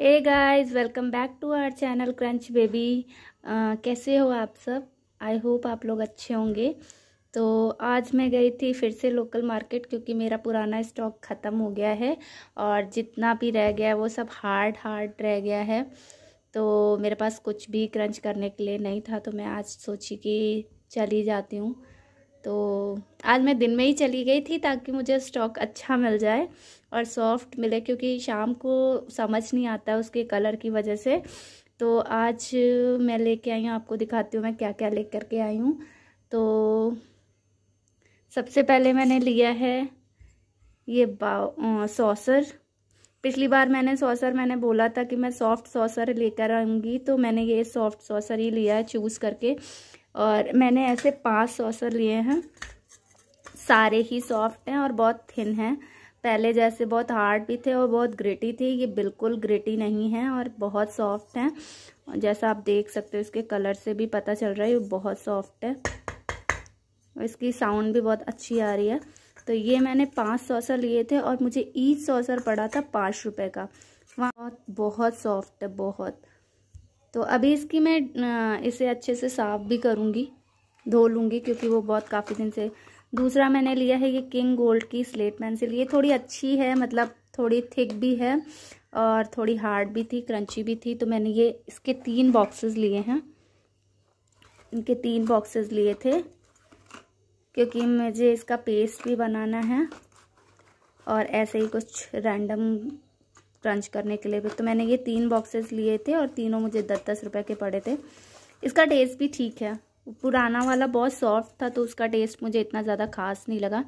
A guys welcome back to our channel crunch baby कैसे हो आप सब आई होप आप लोग अच्छे होंगे तो आज मैं गई थी फिर से लोकल मार्केट क्योंकि मेरा पुराना स्टॉक ख़त्म हो गया है और जितना भी रह गया है वो सब हार्ड हार्ड रह गया है तो मेरे पास कुछ भी क्रंच करने के लिए नहीं था तो मैं आज सोची कि चली जाती हूँ तो आज मैं दिन में ही चली गई थी ताकि मुझे स्टॉक अच्छा मिल जाए और सॉफ्ट मिले क्योंकि शाम को समझ नहीं आता उसके कलर की वजह से तो आज मैं लेके आई हूँ आपको दिखाती हूँ मैं क्या क्या ले करके आई हूँ तो सबसे पहले मैंने लिया है ये सॉसर पिछली बार मैंने सॉसर मैंने बोला था कि मैं सॉफ्ट सॉसर लेकर आऊँगी तो मैंने ये सॉफ्ट सॉसर ही लिया है चूज़ करके और मैंने ऐसे पांच सॉसर लिए हैं सारे ही सॉफ्ट हैं और बहुत थिन हैं पहले जैसे बहुत हार्ड भी थे और बहुत ग्रेटी थी ये बिल्कुल ग्रेटी नहीं है और बहुत सॉफ्ट हैं जैसा आप देख सकते हो इसके कलर से भी पता चल रहा है ये बहुत सॉफ्ट है इसकी साउंड भी बहुत अच्छी आ रही है तो ये मैंने पाँच सॉसर लिए थे और मुझे ईच सॉसर पड़ा था पाँच रुपये का वहाँ बहुत सॉफ्ट है बहुत तो अभी इसकी मैं इसे अच्छे से साफ़ भी करूँगी धो लूँगी क्योंकि वो बहुत काफ़ी दिन से दूसरा मैंने लिया है ये किंग गोल्ड की स्लेट पेंसिल ये थोड़ी अच्छी है मतलब थोड़ी थिक भी है और थोड़ी हार्ड भी थी क्रंची भी थी तो मैंने ये इसके तीन बॉक्सेस लिए हैं इनके तीन बॉक्सेस लिए थे क्योंकि मुझे इसका पेस्ट भी बनाना है और ऐसे ही कुछ रैंडम क्रंच करने के लिए भी तो मैंने ये तीन बॉक्सेस लिए थे और तीनों मुझे दस दस रुपये के पड़े थे इसका टेस्ट भी ठीक है पुराना वाला बहुत सॉफ्ट था तो उसका टेस्ट मुझे इतना ज़्यादा खास नहीं लगा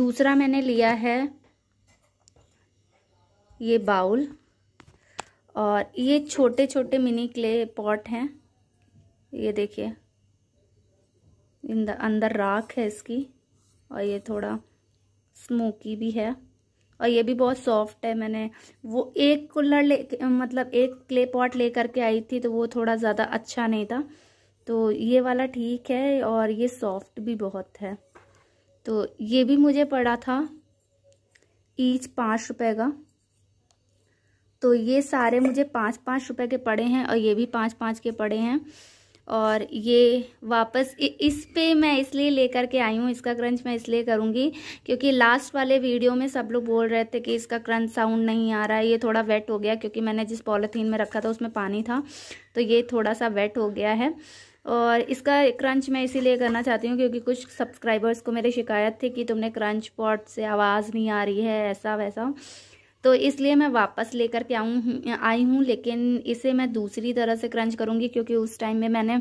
दूसरा मैंने लिया है ये बाउल और ये छोटे छोटे मिनी क्ले पॉट हैं ये देखिए अंदर राख है इसकी और ये थोड़ा स्मोकी भी है और ये भी बहुत सॉफ्ट है मैंने वो एक कूलर ले मतलब एक क्ले पॉट ले करके आई थी तो वो थोड़ा ज़्यादा अच्छा नहीं था तो ये वाला ठीक है और ये सॉफ्ट भी बहुत है तो ये भी मुझे पड़ा था ईच पाँच रुपए का तो ये सारे मुझे पाँच पाँच रुपए के पड़े हैं और ये भी पाँच पाँच के पड़े हैं और ये वापस इस पे मैं इसलिए लेकर के आई हूँ इसका क्रंच मैं इसलिए करूँगी क्योंकि लास्ट वाले वीडियो में सब लोग बोल रहे थे कि इसका क्रंच साउंड नहीं आ रहा है ये थोड़ा वेट हो गया क्योंकि मैंने जिस पॉलीथीन में रखा था उसमें पानी था तो ये थोड़ा सा वेट हो गया है और इसका क्रंच मैं इसीलिए करना चाहती हूँ क्योंकि कुछ सब्सक्राइबर्स को मेरी शिकायत थी कि तुमने क्रंच पॉट से आवाज़ नहीं आ रही है ऐसा वैसा तो इसलिए मैं वापस लेकर के आऊँ आई हूँ लेकिन इसे मैं दूसरी तरह से क्रंच करूँगी क्योंकि उस टाइम में मैंने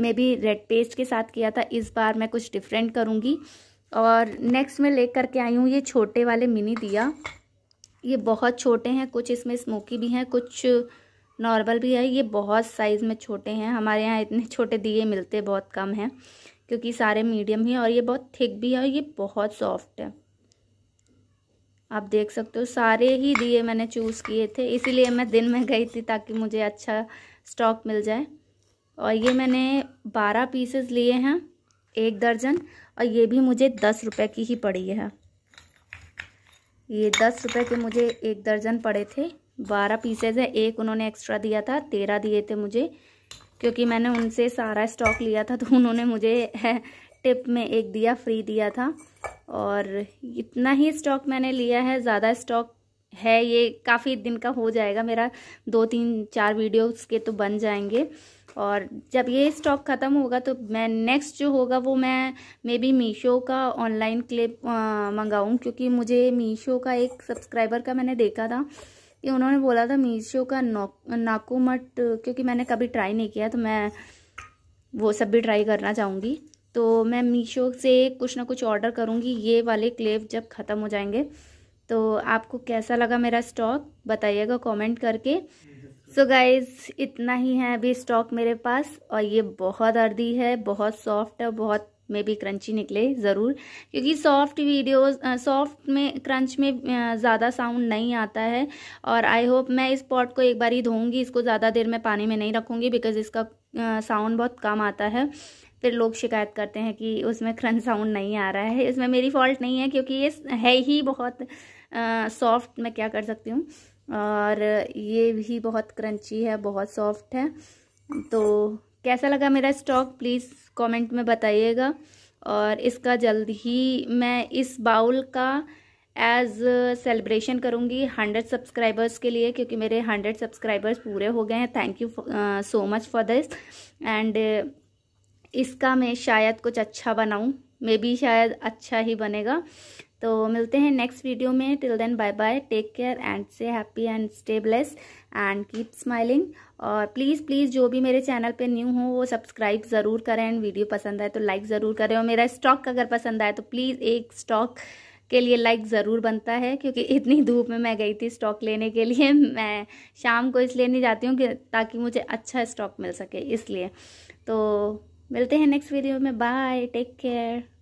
मे बी रेड पेस्ट के साथ किया था इस बार मैं कुछ डिफरेंट करूँगी और नेक्स्ट में ले के आई हूँ ये छोटे वाले मिनी दिया ये बहुत छोटे हैं कुछ इसमें स्मोकी भी हैं कुछ नॉर्मल भी है ये बहुत साइज़ में छोटे हैं हमारे यहाँ इतने छोटे दिए मिलते बहुत कम हैं क्योंकि सारे मीडियम ही और ये बहुत थिक भी है और ये बहुत सॉफ्ट है आप देख सकते हो सारे ही दिए मैंने चूज़ किए थे इसीलिए मैं दिन में गई थी ताकि मुझे अच्छा स्टॉक मिल जाए और ये मैंने बारह पीसेस लिए हैं एक दर्जन और ये भी मुझे दस रुपए की ही पड़ी है ये दस रुपए के मुझे एक दर्जन पड़े थे बारह पीसेज हैं एक उन्होंने एक्स्ट्रा दिया था तेरह दिए थे मुझे क्योंकि मैंने उनसे सारा स्टॉक लिया था तो उन्होंने मुझे टिप में एक दिया फ्री दिया था और इतना ही स्टॉक मैंने लिया है ज़्यादा स्टॉक है ये काफ़ी दिन का हो जाएगा मेरा दो तीन चार वीडियोस के तो बन जाएंगे और जब ये स्टॉक ख़त्म होगा तो मैं नेक्स्ट जो होगा वो मैं मे बी मीशो का ऑनलाइन क्लिप मंगाऊँ क्योंकि मुझे मीशो का एक सब्सक्राइबर का मैंने देखा था कि उन्होंने बोला था मीशो का नाको मट क्योंकि मैंने कभी ट्राई नहीं किया तो मैं वो सब भी ट्राई करना चाहूँगी तो मैं मीशो से कुछ ना कुछ ऑर्डर करूँगी ये वाले क्लेव जब ख़त्म हो जाएंगे तो आपको कैसा लगा मेरा स्टॉक बताइएगा कमेंट करके सो so गाइज इतना ही है अभी स्टॉक मेरे पास और ये बहुत अर्दी है बहुत सॉफ्ट है बहुत मे भी क्रंची निकले ज़रूर क्योंकि सॉफ्ट वीडियोस सॉफ्ट में क्रंच में ज़्यादा साउंड नहीं आता है और आई होप मैं इस पॉट को एक बार ही धोऊंगी इसको ज़्यादा देर में पानी में नहीं रखूँगी बिकॉज़ इसका साउंड बहुत कम आता है फिर लोग शिकायत करते हैं कि उसमें क्रंच साउंड नहीं आ रहा है इसमें मेरी फॉल्ट नहीं है क्योंकि ये है ही बहुत सॉफ्ट मैं क्या कर सकती हूँ और ये भी बहुत क्रंची है बहुत सॉफ्ट है तो कैसा लगा मेरा स्टॉक प्लीज़ कमेंट में बताइएगा और इसका जल्द ही मैं इस बाउल का एज सेलिब्रेशन करूँगी हंड्रेड सब्सक्राइबर्स के लिए क्योंकि मेरे हंड्रेड सब्सक्राइबर्स पूरे हो गए हैं thank you so much for this and इसका मैं शायद कुछ अच्छा बनाऊँ मे बी शायद अच्छा ही बनेगा तो मिलते हैं नेक्स्ट वीडियो में till then bye bye take care and say happy and stay bless and keep smiling और प्लीज़ प्लीज़ जो भी मेरे चैनल पे न्यू हो वो सब्सक्राइब ज़रूर करें एंड वीडियो पसंद आए तो लाइक ज़रूर करें और मेरा स्टॉक अगर पसंद आए तो प्लीज़ एक स्टॉक के लिए लाइक ज़रूर बनता है क्योंकि इतनी धूप में मैं गई थी स्टॉक लेने के लिए मैं शाम को इसलिए नहीं जाती हूँ ताकि मुझे अच्छा स्टॉक मिल सके इसलिए तो मिलते हैं नेक्स्ट वीडियो में बाय टेक केयर